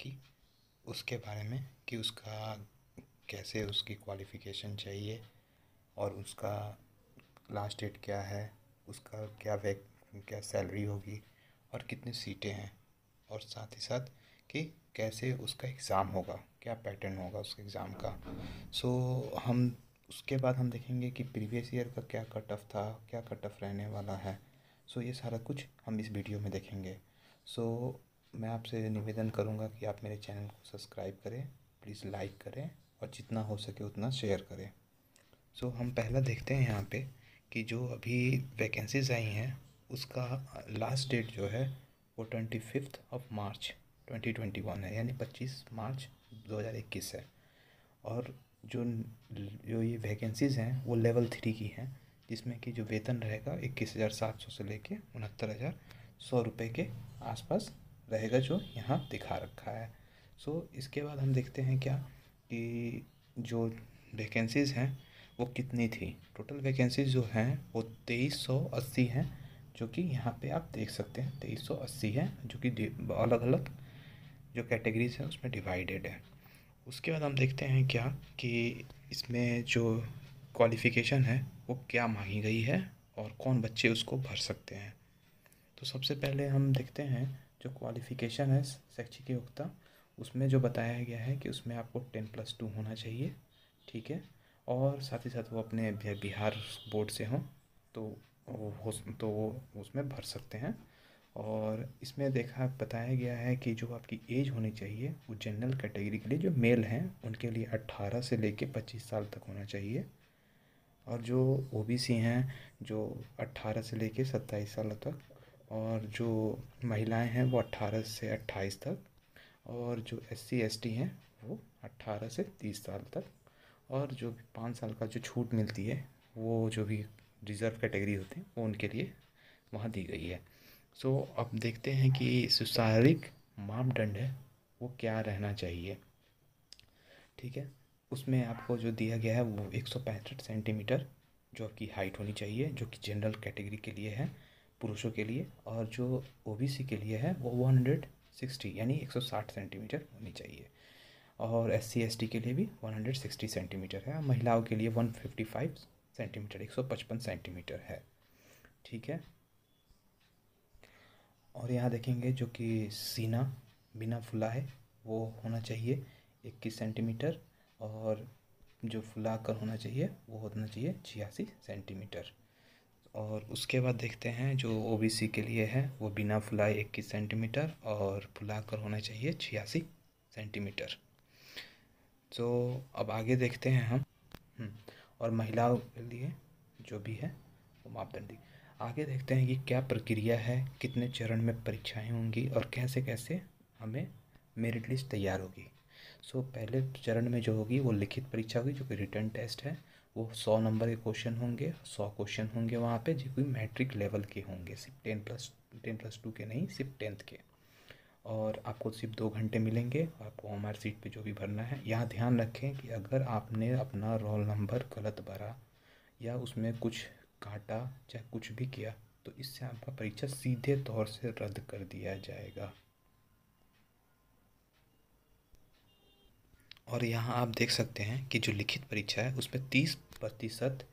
कि उसके बारे में कि उसका कैसे उसकी क्वालिफ़िकेशन चाहिए और उसका लास्ट डेट क्या है उसका क्या वे क्या सैलरी होगी और कितनी सीटें हैं और साथ ही साथ कि कैसे उसका एग्ज़ाम होगा क्या पैटर्न होगा उसके एग्ज़ाम का सो so, हम उसके बाद हम देखेंगे कि प्रीवियस ईयर का क्या कट ऑफ था क्या कट ऑफ रहने वाला है सो so, ये सारा कुछ हम इस वीडियो में देखेंगे सो so, मैं आपसे निवेदन करूँगा कि आप मेरे चैनल को सब्सक्राइब करें प्लीज़ लाइक करें और जितना हो सके उतना शेयर करें सो so, हम पहला देखते हैं यहाँ पे कि जो अभी वैकेंसीज आई हैं उसका लास्ट डेट जो है वो twenty fifth of March twenty twenty one है यानी पच्चीस मार्च दो हज़ार इक्कीस है और जो जो ये वैकेंसीज़ हैं वो लेवल थ्री की हैं जिसमें कि जो वेतन रहेगा इक्कीस हज़ार सात सौ से लेके उनहत्तर हज़ार सौ रुपये के आसपास रहेगा जो यहाँ दिखा रखा है सो so, इसके बाद हम देखते हैं क्या कि जो वैकेंसीज़ हैं वो कितनी थी टोटल वैकेंसीज़ जो हैं वो तेईस सौ अस्सी हैं जो कि यहाँ पे आप देख सकते हैं तेईस सौ अस्सी है जो कि अलग अलग जो कैटेगरीज हैं उसमें डिवाइडेड है उसके बाद हम देखते हैं क्या कि इसमें जो क्वालिफ़िकेशन है वो क्या मांगी गई है और कौन बच्चे उसको भर सकते हैं तो सबसे पहले हम देखते हैं जो क्वालिफ़िकेशन है शैक्षिक योग्यता उसमें जो बताया गया है कि उसमें आपको टेन प्लस टू होना चाहिए ठीक है और साथ ही साथ वो अपने बिहार बोर्ड से हों तो वो तो वो उसमें भर सकते हैं और इसमें देखा बताया गया है कि जो आपकी एज होनी चाहिए वो जनरल कैटेगरी के लिए जो मेल हैं उनके लिए 18 से लेके 25 साल तक होना चाहिए और जो ओबीसी हैं जो 18 से लेके 27 साल तक और जो महिलाएं हैं वो अट्ठारह से अट्ठाईस तक और जो एस सी एस टी हैं वो अट्ठारह से तीस साल तक और जो पाँच साल का जो छूट मिलती है वो जो भी रिज़र्व कैटेगरी होते हैं वो उनके लिए वहाँ दी गई है सो so, अब देखते हैं कि सुशारिक मापदंड है वो क्या रहना चाहिए ठीक है उसमें आपको जो दिया गया है वो एक सौ पैंसठ सेंटीमीटर जो आपकी हाइट होनी चाहिए जो कि जनरल कैटेगरी के लिए है पुरुषों के लिए और जो ओ के लिए है वो वन हंड्रेड सिक्सटी यानी एक सौ साठ सेंटीमीटर होनी चाहिए और एस सी के लिए भी वन हंड्रेड सिक्सटी सेंटीमीटर है महिलाओं के लिए वन फिफ्टी फाइव सेंटीमीटर एक सौ पचपन सेंटीमीटर है ठीक है और यहाँ देखेंगे जो कि सीना बिना फुला है वो होना चाहिए इक्कीस सेंटीमीटर और जो फुला कर होना चाहिए वो होना चाहिए छियासी सेंटीमीटर और उसके बाद देखते हैं जो ओ बी सी के लिए है वो बिना फुलाए इक्कीस सेंटीमीटर और फुला कर होना चाहिए छियासी सेंटीमीटर तो अब आगे देखते हैं हम हम्म, और महिलाओं के लिए जो भी है वो मापदंडी आगे देखते हैं कि क्या प्रक्रिया है कितने चरण में परीक्षाएं होंगी और कैसे कैसे हमें मेरिट लिस्ट तैयार होगी सो पहले चरण में जो होगी वो लिखित परीक्षा होगी जो कि रिटर्न टेस्ट है वो सौ नंबर के क्वेश्चन होंगे सौ क्वेश्चन होंगे वहाँ पे जो कि मैट्रिक लेवल के होंगे सिर्फ ten plus ten plus two के नहीं सिर्फ टेंथ के और आपको सिर्फ दो घंटे मिलेंगे आपको आर सीट पर जो भी भरना है यहाँ ध्यान रखें कि अगर आपने अपना रोल नंबर गलत भरा या उसमें कुछ काटा चाहे कुछ भी किया तो इससे आपका परीक्षा सीधे तौर से रद्द कर दिया जाएगा और यहाँ आप देख सकते हैं कि जो लिखित परीक्षा है उसमें तीस प्रतिशत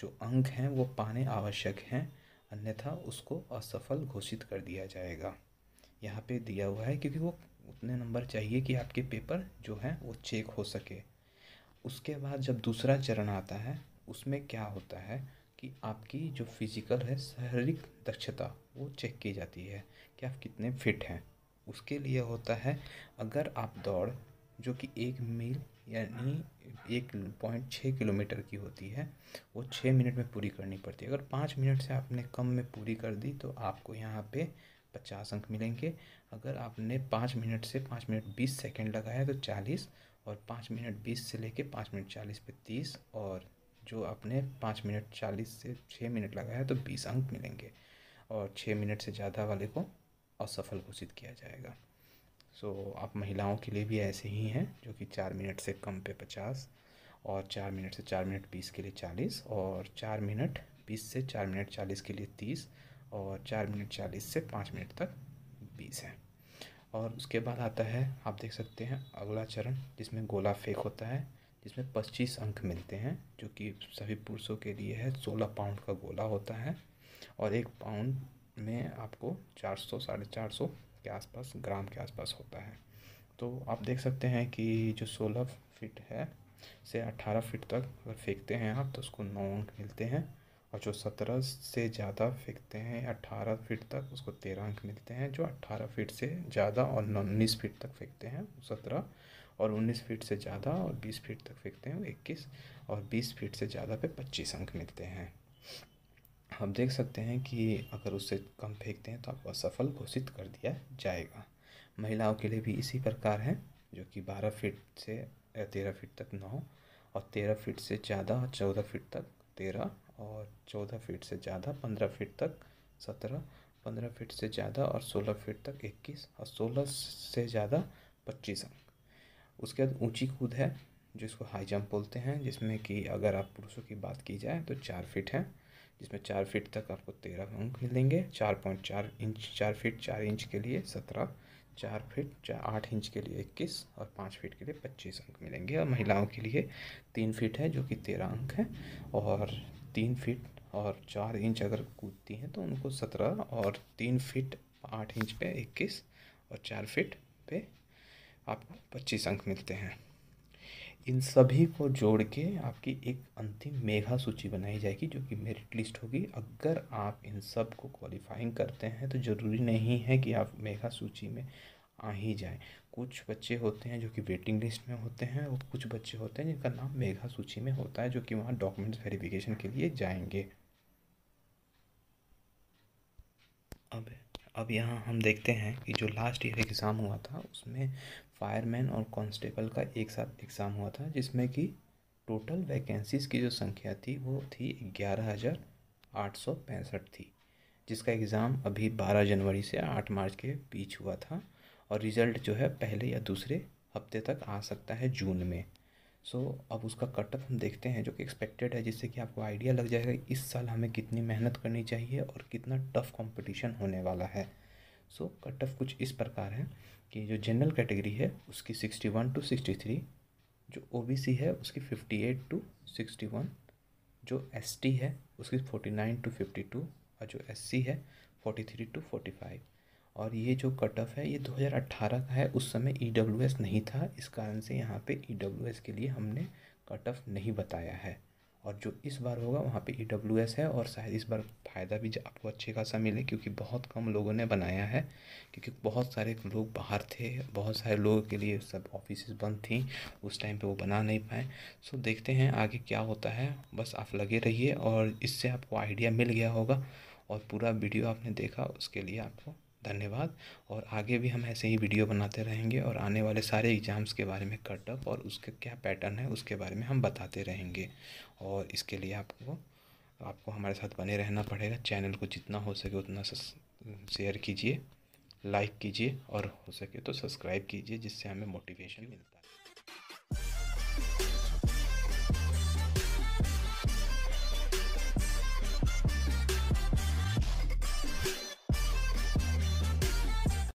जो अंक हैं वो पाने आवश्यक हैं अन्यथा उसको असफल घोषित कर दिया जाएगा यहाँ पे दिया हुआ है क्योंकि वो उतने नंबर चाहिए कि आपके पेपर जो है वो चेक हो सके उसके बाद जब दूसरा चरण आता है उसमें क्या होता है कि आपकी जो फिज़िकल है शारीरिक दक्षता वो चेक की जाती है कि आप कितने फिट हैं उसके लिए होता है अगर आप दौड़ जो कि एक मील यानी एक पॉइंट छः किलोमीटर की होती है वो छः मिनट में पूरी करनी पड़ती है अगर पाँच मिनट से आपने कम में पूरी कर दी तो आपको यहाँ पे पचास अंक मिलेंगे अगर आपने पाँच मिनट से पाँच मिनट बीस सेकेंड लगाया तो चालीस और पाँच मिनट बीस से लेके पाँच मिनट चालीस पे तीस और जो आपने पाँच मिनट चालीस से छः मिनट लगाया तो बीस अंक मिलेंगे और छः मिनट से ज़्यादा वाले को असफल घोषित किया जाएगा सो आप महिलाओं के लिए भी ऐसे ही हैं जो कि चार मिनट से कम पे पचास और चार मिनट से चार मिनट बीस के लिए चालीस और चार मिनट बीस से चार मिनट चालीस के लिए तीस और चार मिनट चालीस से पाँच मिनट तक बीस है और उसके बाद आता है आप देख सकते हैं अगला चरण जिसमें गोला फेंक होता है जिसमें पच्चीस अंक मिलते हैं जो कि सभी पुरुषों के लिए है सोलह पाउंड का गोला होता है और एक पाउंड में आपको चार सौ साढ़े चार सौ के आसपास ग्राम के आसपास होता है तो आप देख सकते हैं कि जो सोलह फिट है से अट्ठारह फिट तक अगर फेंकते हैं आप तो उसको नौ अंक मिलते हैं और जो सत्रह से ज़्यादा फेंकते हैं अट्ठारह फिट तक उसको तेरह अंक मिलते हैं जो अट्ठारह फिट से ज़्यादा और उन्नीस फिट तक फेंकते हैं सत्रह और उन्नीस फीट से ज़्यादा और बीस फीट तक फेंकते हैं इक्कीस और बीस फीट से ज़्यादा पे पच्चीस अंक मिलते हैं आप देख सकते हैं कि अगर उससे कम फेंकते हैं तो आपको असफल घोषित कर दिया जाएगा महिलाओं के लिए भी इसी प्रकार है जो कि बारह फीट से तेरह फीट तक नौ हो और तेरह फीट से ज़्यादा और चौदह फीट तक तेरह और चौदह फीट से ज़्यादा पंद्रह फीट तक सत्रह पंद्रह फीट से ज़्यादा और सोलह फीट तक इक्कीस और सोलह से ज़्यादा पच्चीस अंक उसके बाद ऊंची कूद है जिसको हाई जंप बोलते हैं जिसमें कि अगर आप पुरुषों की बात की जाए तो चार फीट है जिसमें चार फीट तक आपको तेरह अंक मिलेंगे चार पॉइंट चार इंच चार फीट चार इंच के लिए सत्रह चार फीट चार आठ इंच के लिए इक्कीस और पाँच फीट के लिए पच्चीस अंक मिलेंगे और महिलाओं के लिए तीन फीट है जो कि तेरह अंक है और तीन फीट और चार इंच अगर कूदती हैं तो उनको सत्रह और तीन फीट आठ इंच पे इक्कीस और चार फीट पे आपको पच्चीस अंक मिलते हैं इन सभी को जोड़ के आपकी एक अंतिम मेघा सूची बनाई जाएगी जो कि मेरिट लिस्ट होगी अगर आप इन सब को क्वालिफाइंग करते हैं तो ज़रूरी नहीं है कि आप मेघा सूची में आ ही जाएं कुछ बच्चे होते हैं जो कि वेटिंग लिस्ट में होते हैं और कुछ बच्चे होते हैं जिनका नाम मेघा सूची में होता है जो कि वहाँ डॉक्यूमेंट्स वेरिफिकेशन के लिए जाएंगे अब अब यहाँ हम देखते हैं कि जो लास्ट ईयर एग्ज़ाम हुआ था उसमें फायरमैन और कांस्टेबल का एक साथ एग्ज़ाम हुआ था जिसमें कि टोटल वैकेंसीज़ की जो संख्या थी वो थी ग्यारह हज़ार आठ सौ पैंसठ थी जिसका एग्ज़ाम अभी बारह जनवरी से आठ मार्च के बीच हुआ था और रिज़ल्ट जो है पहले या दूसरे हफ्ते तक आ सकता है जून में सो so, अब उसका कट ऑफ हम देखते हैं जो कि एक्सपेक्टेड है जिससे कि आपको आइडिया लग जाएगा इस साल हमें कितनी मेहनत करनी चाहिए और कितना टफ कंपटीशन होने वाला है सो कट ऑफ कुछ इस प्रकार है कि जो जनरल कैटेगरी है उसकी sixty one to sixty three जो ओ बी सी है उसकी fifty eight to sixty one जो एस टी है उसकी forty nine to fifty two और जो एस सी है forty three to forty five और ये जो कट ऑफ है ये 2018 का है उस समय ई e नहीं था इस कारण से यहाँ पे ई e के लिए हमने कट ऑफ नहीं बताया है और जो इस बार होगा वहाँ पे ई e है और शायद इस बार फ़ायदा भी आपको अच्छे खासा मिले क्योंकि बहुत कम लोगों ने बनाया है क्योंकि बहुत सारे लोग बाहर थे बहुत सारे लोगों के लिए सब ऑफिस बंद थी उस टाइम पे वो बना नहीं पाए सो देखते हैं आगे क्या होता है बस आप लगे रहिए और इससे आपको आइडिया मिल गया होगा और पूरा वीडियो आपने देखा उसके लिए आपको धन्यवाद और आगे भी हम ऐसे ही वीडियो बनाते रहेंगे और आने वाले सारे एग्ज़ाम्स के बारे में कटअप और उसके क्या पैटर्न है उसके बारे में हम बताते रहेंगे और इसके लिए आपको आपको हमारे साथ बने रहना पड़ेगा चैनल को जितना हो सके उतना शेयर कीजिए लाइक कीजिए और हो सके तो सब्सक्राइब कीजिए जिससे हमें मोटिवेशन मिलता है